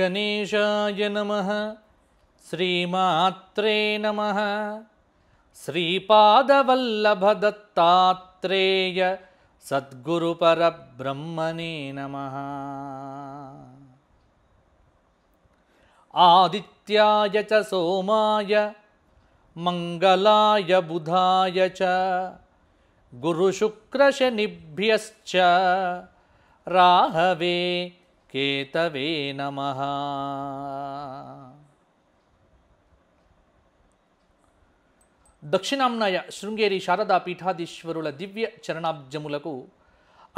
गणेशाय नमः श्रीमात्रे नमः श्रीपादवल्लभदत्तात्रेय सद्गुरुपरब्रह्मणे नमः आदित्याय च सोमाय मङ्गलाय बुधाय च गुरुशुक्रशनिभ्यश्च राहवे కేతవే నమ దక్షిణాంనాయ శృంగేరి శారదా పీఠాధీశ్వరుల దివ్య చరణాబ్జములకు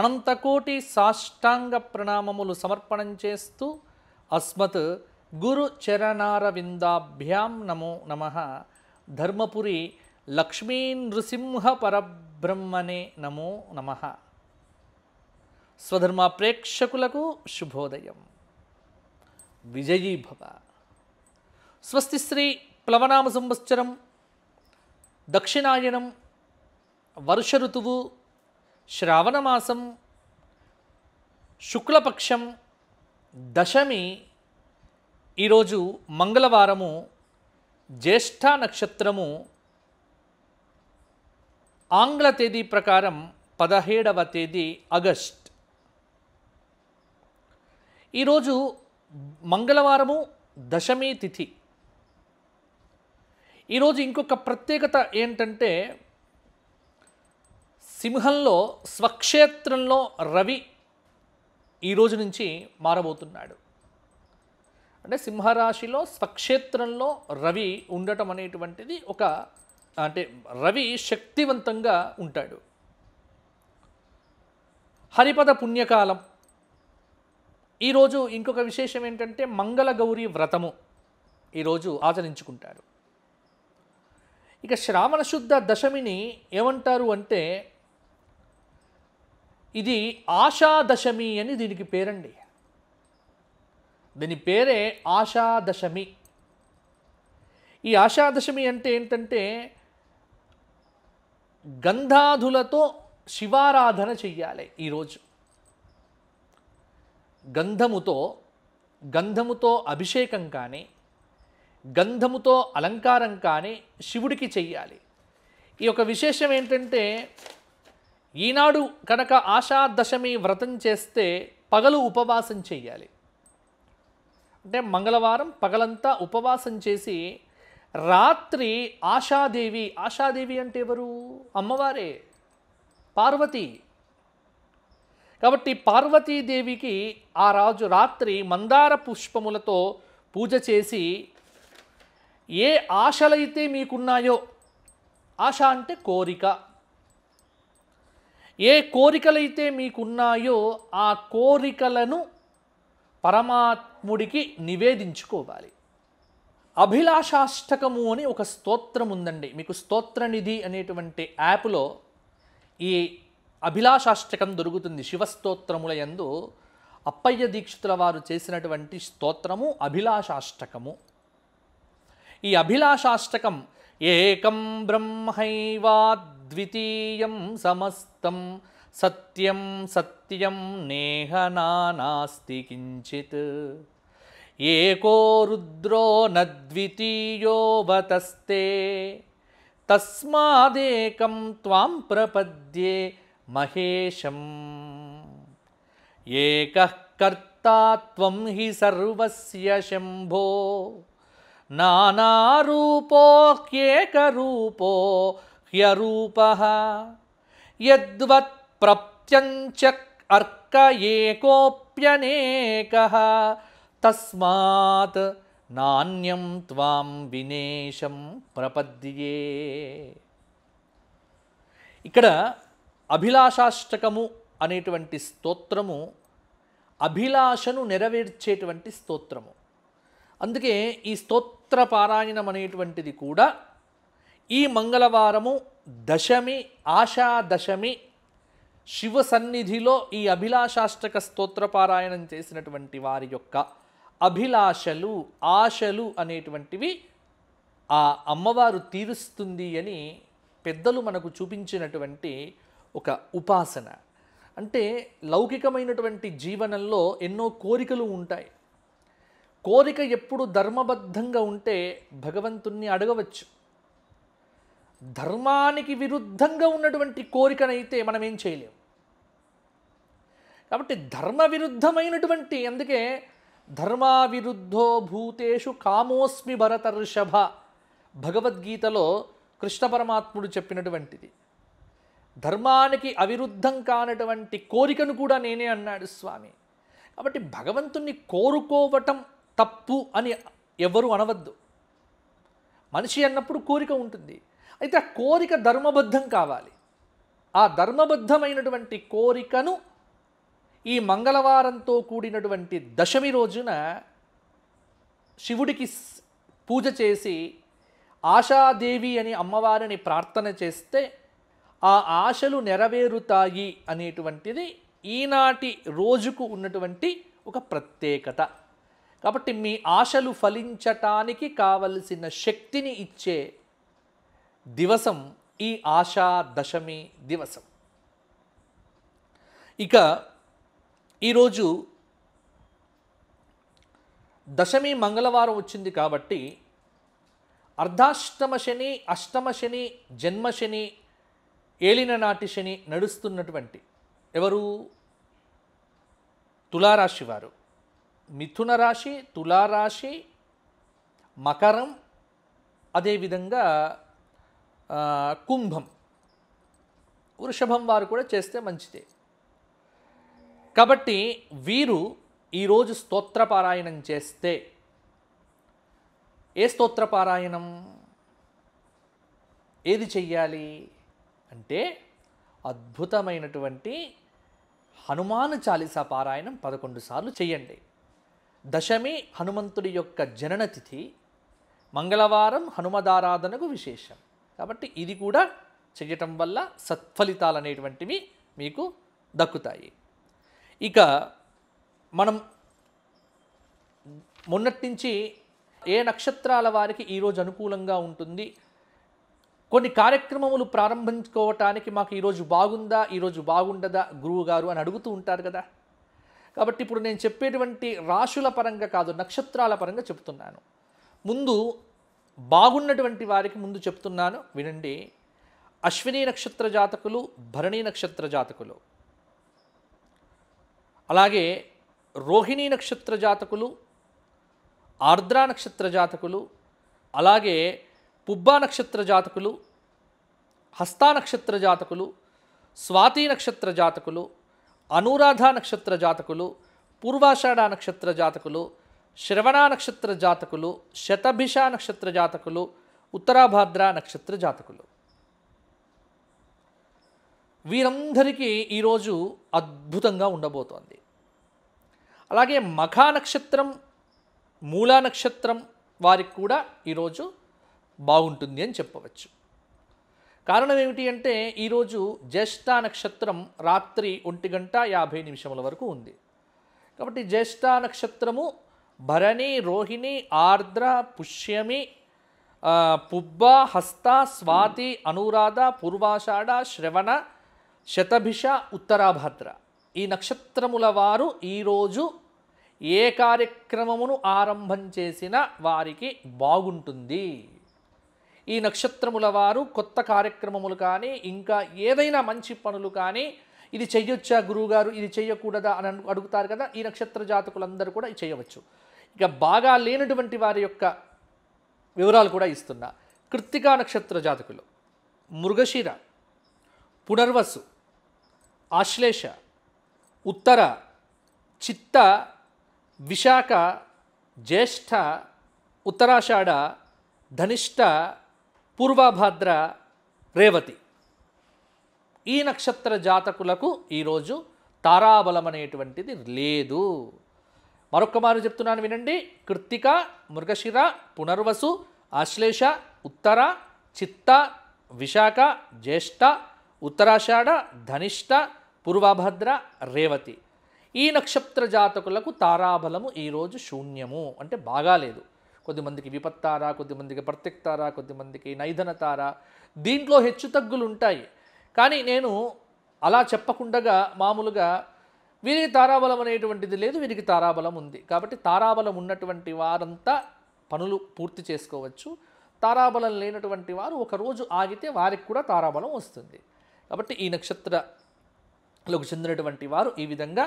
అనంతకోటి సాష్టాంగ ప్రణామములు సమర్పణం చేస్తూ అస్మత్ గురు చరణారవిందాభ్యాం నమో నమ ధర్మపురి లక్ష్మీ నృసింహ పరబ్రహ్మణే నమో నమ స్వధర్మ ప్రేక్షకులకు శుభోదయం విజయీభవ స్వస్తి శ్రీ ప్లవనామ సంవత్సరం దక్షిణాయనం వర్ష ఋతువు శ్రావణమాసం శుక్లపక్షం దశమి ఈరోజు మంగళవారము జ్యేష్ఠ నక్షత్రము ఆంగ్ల తేదీ ప్రకారం పదహేడవ తేదీ ఆగస్ట్ ఈరోజు మంగళవారము దశమి తిథి ఈరోజు ఇంకొక ప్రత్యేకత ఏంటంటే సింహంలో స్వక్షేత్రంలో రవి ఈరోజు నుంచి మారబోతున్నాడు అంటే సింహరాశిలో స్వక్షేత్రంలో రవి ఉండటం అనేటువంటిది ఒక అంటే రవి శక్తివంతంగా ఉంటాడు హరిపద పుణ్యకాలం ఈరోజు ఇంకొక విశేషం ఏంటంటే మంగళగౌరి వ్రతము ఈరోజు ఆచరించుకుంటారు ఇక శ్రావణ శుద్ధ దశమిని ఏమంటారు అంటే ఇది ఆశాదశమి అని దీనికి పేరండి దీని పేరే ఆశాదశమి ఈ ఆషాదశమి అంటే ఏంటంటే గంధాధులతో శివారాధన చెయ్యాలి ఈరోజు గంధముతో గంధముతో అభిషేకం కానీ గంధముతో అలంకారం కానీ శివుడికి చెయ్యాలి ఈ యొక్క విశేషం ఏంటంటే ఈనాడు కనుక ఆషాదశమి వ్రతం చేస్తే పగలు ఉపవాసం చేయాలి అంటే మంగళవారం పగలంతా ఉపవాసం చేసి రాత్రి ఆషాదేవి ఆషాదేవి అంటే ఎవరు అమ్మవారే పార్వతి కాబట్టి పార్వతీదేవికి ఆ రాజు రాత్రి మందార పుష్పములతో పూజ చేసి ఏ ఆశలైతే మీకున్నాయో ఆశ అంటే కోరిక ఏ కోరికలైతే మీకున్నాయో ఆ కోరికలను పరమాత్ముడికి నివేదించుకోవాలి అభిలాషాష్టకము అని ఒక స్తోత్రం ఉందండి మీకు స్తోత్రనిధి అనేటువంటి యాప్లో ఈ అభిలాషాష్టకం దొరుకుతుంది శివస్తోత్రముల ఎందు అప్పయ్య దీక్షితుల వారు చేసినటువంటి స్తోత్రము అభిలాషాష్టకము ఈ అభిలాషాష్టకం ఏకం బ్రహ్మైవా ద్వితీయం సమస్తం సత్యం సత్యం నేహ నానాస్తి కించిత్ ఏకో రుద్రో నద్వితీయోవతస్తే తస్మాదేకం త్వాం ప్రపద్యే మహేశం ఏకః కర్తాత్వం హి సర్వస్య శంభో నానారూపోహ్యేకరూపో హ్యరూప యద్వత్ ప్రత్యంచ అర్క ఏకోప్యనేక తస్మాత్ నాణ్యం త్వాం వినేశం ప్రపద్యే ఇక్కడ అభిలాషాష్టకము అనేటువంటి స్తోత్రము అభిలాషను నెరవేర్చేటువంటి స్తోత్రము అందుకే ఈ స్తోత్ర పారాయణం అనేటువంటిది కూడా ఈ మంగళవారము దశమి ఆషాదశమి శివ సన్నిధిలో ఈ అభిలాషాష్టక స్తోత్ర పారాయణం చేసినటువంటి వారి యొక్క అభిలాషలు ఆశలు అనేటువంటివి ఆ అమ్మవారు తీరుస్తుంది అని పెద్దలు మనకు చూపించినటువంటి ఒక ఉపాసన అంటే లౌకికమైనటువంటి జీవనంలో ఎన్నో కోరికలు ఉంటాయి కోరిక ఎప్పుడు ధర్మబద్ధంగా ఉంటే భగవంతుణ్ణి అడగవచ్చు ధర్మానికి విరుద్ధంగా ఉన్నటువంటి కోరికనైతే మనం ఏం చేయలేము కాబట్టి ధర్మ విరుద్ధమైనటువంటి అందుకే ధర్మావిరుద్ధో భూతేషు కామోస్మి భరతర్షభ భగవద్గీతలో కృష్ణ పరమాత్ముడు చెప్పినటువంటిది ధర్మానికి అవిరుద్ధం కానటువంటి కోరికను కూడా నేనే అన్నాడు స్వామి కాబట్టి భగవంతుణ్ణి కోరుకోవటం తప్పు అని ఎవరు అనవద్దు మనిషి అన్నప్పుడు కోరిక ఉంటుంది అయితే ఆ కోరిక ధర్మబద్ధం కావాలి ఆ ధర్మబద్ధమైనటువంటి కోరికను ఈ మంగళవారంతో కూడినటువంటి దశమి రోజున శివుడికి పూజ చేసి ఆశాదేవి అని అమ్మవారిని ప్రార్థన చేస్తే ఆ ఆశలు నెరవేరుతాయి అనేటువంటిది ఈనాటి రోజుకు ఉన్నటువంటి ఒక ప్రత్యేకత కాబట్టి మీ ఆశలు ఫలించటానికి కావలసిన శక్తిని ఇచ్చే దివసం ఈ ఆశా దశమి దివసం ఇక ఈరోజు దశమి మంగళవారం వచ్చింది కాబట్టి అర్ధాష్టమ శని అష్టమ శని జన్మ శని ఏలిన నాటి శని నడుస్తున్నటువంటి ఎవరు తులారాశి వారు మిథున రాశి తులారాశి మకరం అదేవిధంగా కుంభం వృషభం వారు కూడా చేస్తే మంచిదే కాబట్టి వీరు ఈరోజు స్తోత్రపారాయణం చేస్తే ఏ స్తోత్రపారాయణం ఏది చెయ్యాలి అంటే అద్భుతమైనటువంటి హనుమాను చాలీసా పారాయణం పదకొండు సార్లు చేయండి దశమి హనుమంతుడి యొక్క జనన తిథి మంగళవారం హనుమదారాధనకు విశేషం కాబట్టి ఇది కూడా చేయటం వల్ల సత్ఫలితాలు అనేటువంటివి మీకు దక్కుతాయి ఇక మనం మొన్నటి నుంచి ఏ నక్షత్రాల వారికి ఈరోజు అనుకూలంగా ఉంటుంది కొన్ని కార్యక్రమములు ప్రారంభించుకోవటానికి మాకు ఈరోజు బాగుందా ఈరోజు బాగుండదా గురువు గారు అని అడుగుతూ ఉంటారు కదా కాబట్టి ఇప్పుడు నేను చెప్పేటువంటి రాశుల పరంగా కాదు నక్షత్రాల పరంగా చెప్తున్నాను ముందు బాగున్నటువంటి వారికి ముందు చెప్తున్నాను వినండి అశ్విని నక్షత్ర జాతకులు భరణి నక్షత్ర జాతకులు అలాగే రోహిణీ నక్షత్ర జాతకులు ఆర్ద్రా నక్షత్ర జాతకులు అలాగే పుబ్బా నక్షత్ర జాతకులు హస్తా నక్షత్ర జాతకులు స్వాతి నక్షత్ర జాతకులు అనురాధ నక్షత్ర జాతకులు పూర్వాషాఢ నక్షత్ర జాతకులు శ్రవణ నక్షత్ర జాతకులు శతభిష నక్షత్ర జాతకులు ఉత్తరాభాద్ర నక్షత్ర జాతకులు వీరందరికీ ఈరోజు అద్భుతంగా ఉండబోతోంది అలాగే మఖా నక్షత్రం మూలా నక్షత్రం వారికి కూడా ఈరోజు బాగుంటుంది అని చెప్పవచ్చు కారణం ఏమిటి అంటే ఈరోజు జ్యేష్ఠ నక్షత్రం రాత్రి ఒంటి గంట యాభై నిమిషముల వరకు ఉంది కాబట్టి జ్యేష్ఠ నక్షత్రము భరణి రోహిణి ఆర్ద్ర పుష్యమి పుబ్బ హస్త స్వాతి అనురాధ పూర్వాషాఢ శ్రవణ శతభిష ఉత్తరాభద్ర ఈ నక్షత్రముల వారు ఈరోజు ఏ కార్యక్రమమును ఆరంభం చేసిన వారికి బాగుంటుంది ఈ నక్షత్రముల వారు కొత్త కార్యక్రమములు కానీ ఇంకా ఏదైనా మంచి పనులు కానీ ఇది చెయ్యొచ్చా గురువుగారు ఇది చెయ్యకూడదా అని అడుగుతారు కదా ఈ నక్షత్ర జాతకులందరూ కూడా చేయవచ్చు ఇక బాగా లేనటువంటి వారి యొక్క వివరాలు కూడా ఇస్తున్నా కృత్తికా నక్షత్ర జాతకులు మృగశిర పునర్వసు ఆశ్లేష ఉత్తర చిత్త విశాఖ జ్యేష్ఠ ఉత్తరాషాఢ ధనిష్ట పూర్వభద్ర రేవతి ఈ నక్షత్ర జాతకులకు ఈరోజు తారాబలం అనేటువంటిది లేదు మరొక్క మారు చెప్తున్నాను వినండి కృత్తిక మృగశిర పునర్వసు ఆశ్లేష ఉత్తర చిత్త విశాఖ జ్యేష్ఠ ఉత్తరాషాఢ ధనిష్ట పూర్వభద్ర రేవతి ఈ నక్షత్ర జాతకులకు తారాబలము ఈరోజు శూన్యము అంటే బాగాలేదు కొద్దిమందికి విపత్తారా కొద్దిమందికి ప్రత్యక్తారా కొద్దిమందికి నైధనతారా దీంట్లో హెచ్చు తగ్గులు ఉంటాయి కానీ నేను అలా చెప్పకుండగా మామూలుగా వీరికి తారాబలం అనేటువంటిది లేదు వీరికి తారాబలం ఉంది కాబట్టి తారాబలం ఉన్నటువంటి వారంతా పనులు పూర్తి చేసుకోవచ్చు తారాబలం లేనటువంటి వారు ఒకరోజు ఆగితే వారికి కూడా తారాబలం వస్తుంది కాబట్టి ఈ నక్షత్రలకు చెందినటువంటి వారు ఈ విధంగా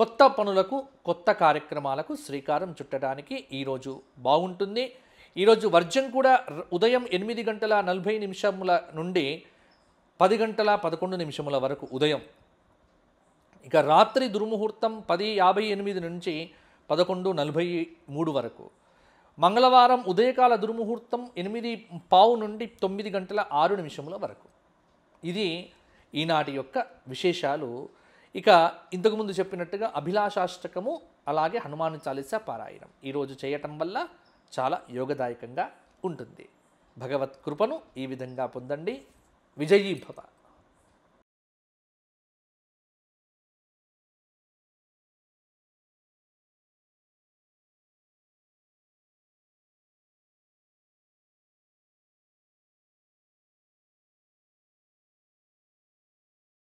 కొత్త పనులకు కొత్త కార్యక్రమాలకు శ్రీకారం చుట్టడానికి ఈరోజు బాగుంటుంది ఈరోజు వర్జం కూడా ఉదయం ఎనిమిది గంటల నలభై నిమిషముల నుండి పది గంటల పదకొండు నిమిషముల వరకు ఉదయం ఇక రాత్రి దుర్ముహూర్తం పది యాభై ఎనిమిది నుంచి పదకొండు నలభై మూడు వరకు మంగళవారం ఉదయకాల దుర్ముహూర్తం ఎనిమిది పావు నుండి తొమ్మిది గంటల ఆరు నిమిషముల వరకు ఇది ఈనాటి యొక్క విశేషాలు ఇక ఇంతకుముందు చెప్పినట్టుగా అభిలాషాష్టకము అలాగే హనుమాను చాలీస పారాయణం ఈరోజు చేయటం వల్ల చాలా యోగదాయకంగా ఉంటుంది భగవత్ కృపను ఈ విధంగా పొందండి విజయీభవ